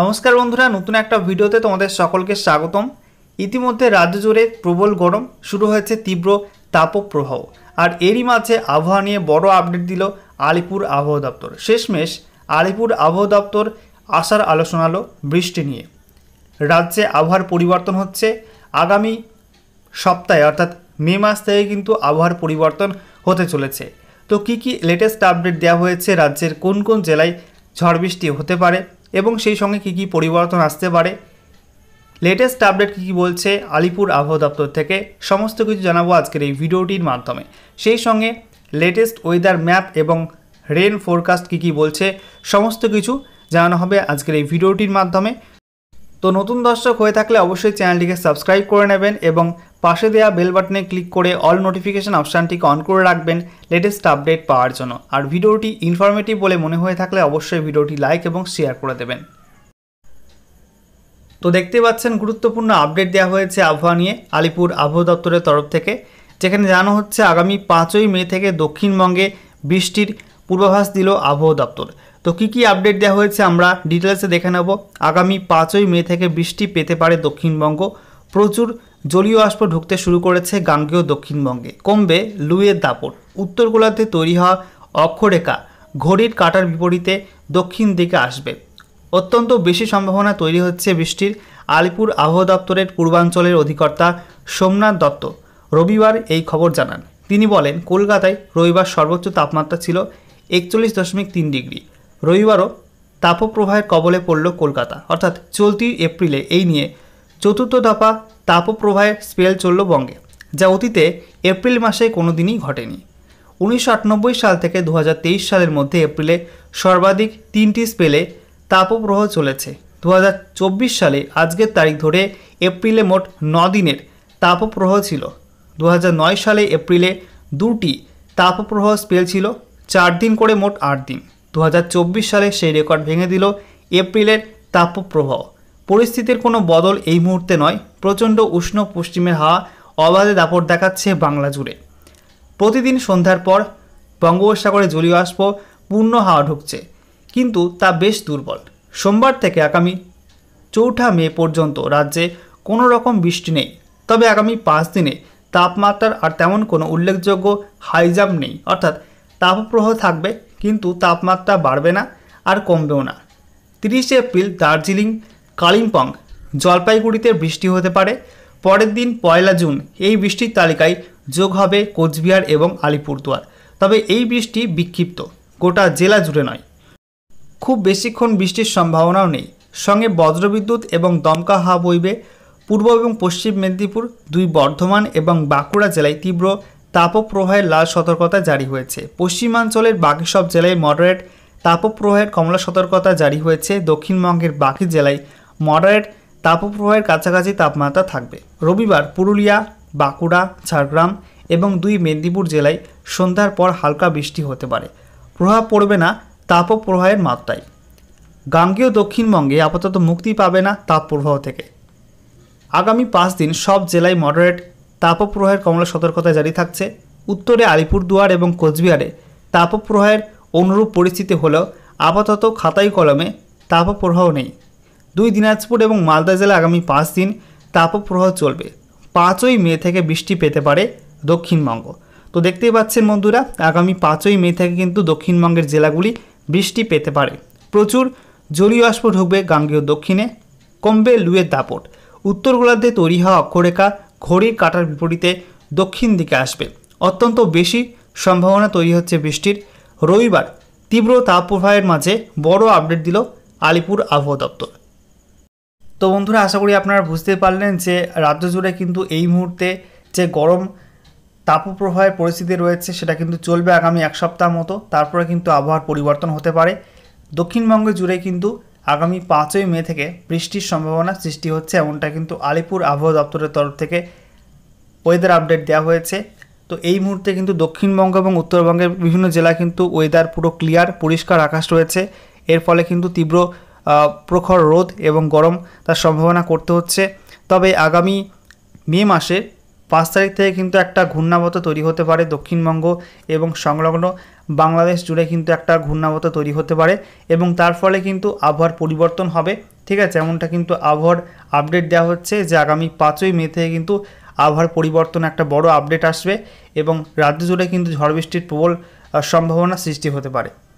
নমস্কার বন্ধুরা নতুন একটা ভিডিওতে তোমাদের সকলকে স্বাগতম ইতিমধ্যে রাজ্য জুড়ে প্রবল গরম শুরু হয়েছে তীব্র তাপপ্রবাহ আর এরই মাঝে আবহাওয়া নিয়ে বড় আপডেট দিল আলিপুর আবহাওয়া দপ্তর শেষমেশ আলিপুর আবহাওয়া দপ্তর আসার আলোচনালো বৃষ্টি নিয়ে রাজ্যে আবহাওয়ার পরিবর্তন হচ্ছে আগামী সপ্তাহে অর্থাৎ মে মাস থেকে কিন্তু আবহাওয়ার পরিবর্তন হতে চলেছে তো কি কি লেটেস্ট আপডেট দেওয়া হয়েছে রাজ্যের কোন কোন জেলায় ঝড় বৃষ্টি হতে পারে এবং সেই সঙ্গে কী কী পরিবর্তন আসতে পারে লেটেস্ট আপডেট কী কী বলছে আলিপুর আবহাওয়া দপ্তর থেকে সমস্ত কিছু জানাবো আজকের এই ভিডিওটির মাধ্যমে সেই সঙ্গে লেটেস্ট ওয়েদার ম্যাপ এবং রেন ফোরকাস্ট কী কী বলছে সমস্ত কিছু জানানো হবে আজকের এই ভিডিওটির মাধ্যমে তো নতুন দর্শক হয়ে থাকলে অবশ্যই চ্যানেলটিকে সাবস্ক্রাইব করে নেবেন এবং পাশে দেওয়া বেল বাটনে ক্লিক করে অল নোটিফিকেশান অপশানটিকে অন করে রাখবেন লেটেস্ট আপডেট পাওয়ার জন্য আর ভিডিওটি ইনফরমেটিভ বলে মনে হয়ে থাকলে অবশ্যই ভিডিওটি লাইক এবং শেয়ার করে দেবেন তো দেখতে পাচ্ছেন গুরুত্বপূর্ণ আপডেট দেওয়া হয়েছে আবহাওয়া নিয়ে আলিপুর আবহাওয়া দপ্তরের তরফ থেকে যেখানে জানানো হচ্ছে আগামী পাঁচই মে থেকে দক্ষিণবঙ্গে বৃষ্টির পূর্বাভাস দিল আবহাওয়া দপ্তর তো কি কি আপডেট দেওয়া হয়েছে আমরা ডিটেলসে দেখে নেব আগামী পাঁচই মে থেকে বৃষ্টি পেতে পারে দক্ষিণবঙ্গ প্রচুর জলীয় বাষ্প ঢুকতে শুরু করেছে গাঙ্গেয় দক্ষিণবঙ্গে কমবে লুয়ের দাপট উত্তর গোলার্ধে তৈরি হওয়া অক্ষরেখা ঘড়ির কাটার বিপরীতে দক্ষিণ দিকে আসবে অত্যন্ত বেশি সম্ভাবনা তৈরি হচ্ছে বৃষ্টির আলিপুর আবহাওয়া দপ্তরের পূর্বাঞ্চলের অধিকর্তা সোমনাথ দত্ত রবিবার এই খবর জানান তিনি বলেন কলকাতায় রবিবার সর্বোচ্চ তাপমাত্রা ছিল একচল্লিশ দশমিক তিন ডিগ্রি রবিবারও তাপপ্রবাহের কবলে পড়ল কলকাতা অর্থাৎ চলতি এপ্রিলে এই নিয়ে চতুর্থ দফা তাপপ্রবাহের স্পেল চলল বঙ্গে যা অতীতে এপ্রিল মাসে কোনো দিনই ঘটেনি উনিশশো সাল থেকে দু সালের মধ্যে এপ্রিলে সর্বাধিক তিনটি স্পেলে তাপপ্রবাহ চলেছে দু সালে আজকের তারিখ ধরে এপ্রিলে মোট দিনের তাপপ্রবাহ ছিল দু সালে এপ্রিলে দুটি তাপপ্রবাহ স্পেল ছিল চার দিন করে মোট আট দিন দু সালে সেই রেকর্ড ভেঙে দিল এপ্রিলের তাপপ্রবাহ পরিস্থিতির কোনো বদল এই মুহূর্তে নয় প্রচণ্ড উষ্ণ পশ্চিমের হাওয়া অবাধে দাপট দেখাচ্ছে বাংলা জুড়ে প্রতিদিন সন্ধ্যার পর বঙ্গোপসাগরে জলীয় পূর্ণ হাওয়া ঢুকছে কিন্তু তা বেশ দুর্বল সোমবার থেকে আগামী চৌঠা মে পর্যন্ত রাজ্যে কোনো রকম বৃষ্টি নেই তবে আগামী পাঁচ দিনে তাপমাত্রার আর তেমন কোনো উল্লেখযোগ্য হাইজাম নেই অর্থাৎ তাপপ্রবাহ থাকবে কিন্তু তাপমাত্রা বাড়বে না আর কমবেও না তিরিশে এপ্রিল দার্জিলিং কালিম্পং জলপাইগুড়িতে বৃষ্টি হতে পারে পরের দিন পয়লা জুন এই বৃষ্টির তালিকায় যোগ হবে কোচবিহার এবং আলিপুরদুয়ার তবে এই বৃষ্টি বিক্ষিপ্ত গোটা জেলা জুড়ে নয় খুব বেশিক্ষণ বৃষ্টির সম্ভাবনাও নেই সঙ্গে বজ্রবিদ্যুৎ এবং দমকা হাওয়া বইবে পূর্ব এবং পশ্চিম মেদিনীপুর দুই বর্ধমান এবং বাঁকুড়া জেলায় তীব্র তাপপ্রবাহের লাল সতর্কতা জারি হয়েছে পশ্চিমাঞ্চলের বাকি সব জেলায় মডারেট তাপপ্রবাহের কমলা সতর্কতা জারি হয়েছে দক্ষিণবঙ্গের বাকি জেলায় মডারেট তাপপ্রবাহের কাছাকাছি তাপমাত্রা থাকবে রবিবার পুরুলিয়া বাঁকুড়া ঝাড়গ্রাম এবং দুই মেদিনীপুর জেলায় সন্ধ্যার পর হালকা বৃষ্টি হতে পারে প্রভাব পড়বে না তাপপ্রবাহের মাত্রায় গাঙ্গেয় দক্ষিণবঙ্গে আপাতত মুক্তি পাবে না তাপপ্রবাহ থেকে আগামী পাঁচ দিন সব জেলায় মডারেট তাপপ্রবাহের কমলা সতর্কতা জারি থাকছে উত্তরে আলিপুরদুয়ার এবং কোচবিহারে তাপপ্রবাহের অনুরূপ পরিস্থিতি হলেও আপাতত খাতাই কলমে তাপপ্রবাহ নেই দুই দিনাজপুর এবং মালদা জেলা আগামী পাঁচ দিন তাপপ্রবাহ চলবে পাঁচই মে থেকে বৃষ্টি পেতে পারে দক্ষিণবঙ্গ তো দেখতেই পাচ্ছেন বন্ধুরা আগামী পাঁচই মে থেকে কিন্তু দক্ষিণবঙ্গের জেলাগুলি বৃষ্টি পেতে পারে প্রচুর জলীয় ঢুকবে গাঙ্গেয় দক্ষিণে কমবে লুয়ের দাপট উত্তর গোলার্ধে তৈরি হওয়া অক্ষরেখা ঘড়ির কাটার বিপরীতে দক্ষিণ দিকে আসবে অত্যন্ত বেশি সম্ভাবনা তৈরি হচ্ছে বৃষ্টির রবিবার তীব্র তাপপ্রবাহের মাঝে বড় আপডেট দিল আলিপুর আবহাওয়া দপ্তর তো বন্ধুরা আশা করি আপনারা বুঝতে পারলেন যে রাজ্য জুড়ে কিন্তু এই মুহূর্তে যে গরম তাপপ্রবাহের পরিস্থিতি রয়েছে সেটা কিন্তু চলবে আগামী এক সপ্তাহ মতো তারপরে কিন্তু আবহাওয়ার পরিবর্তন হতে পারে দক্ষিণবঙ্গ জুড়ে কিন্তু আগামী পাঁচই মে থেকে বৃষ্টির সম্ভাবনা সৃষ্টি হচ্ছে এমনটা কিন্তু আলিপুর আবহাওয়া দপ্তরের তরফ থেকে ওয়েদার আপডেট দেওয়া হয়েছে তো এই মুহূর্তে কিন্তু দক্ষিণবঙ্গ এবং উত্তরবঙ্গের বিভিন্ন জেলা কিন্তু ওয়েদার পুরো ক্লিয়ার পরিষ্কার আকাশ রয়েছে এর ফলে কিন্তু তীব্র প্রখর রোদ এবং গরম তার সম্ভাবনা করতে হচ্ছে তবে আগামী মে মাসের পাঁচ তারিখ থেকে কিন্তু একটা ঘূর্ণাবত তৈরি হতে পারে দক্ষিণবঙ্গ এবং সংলগ্ন বাংলাদেশ জুড়ে কিন্তু একটা ঘূর্ণাবত তৈরি হতে পারে এবং তার ফলে কিন্তু আবহাওয়ার পরিবর্তন হবে ঠিক আছে এমনটা কিন্তু আবহাওয়ার আপডেট দেওয়া হচ্ছে যে আগামী পাঁচই মে থেকে কিন্তু আবহাওয়ার পরিবর্তন একটা বড় আপডেট আসবে এবং রাজ্য জুড়ে কিন্তু ঝড় বৃষ্টির প্রবল সম্ভাবনা সৃষ্টি হতে পারে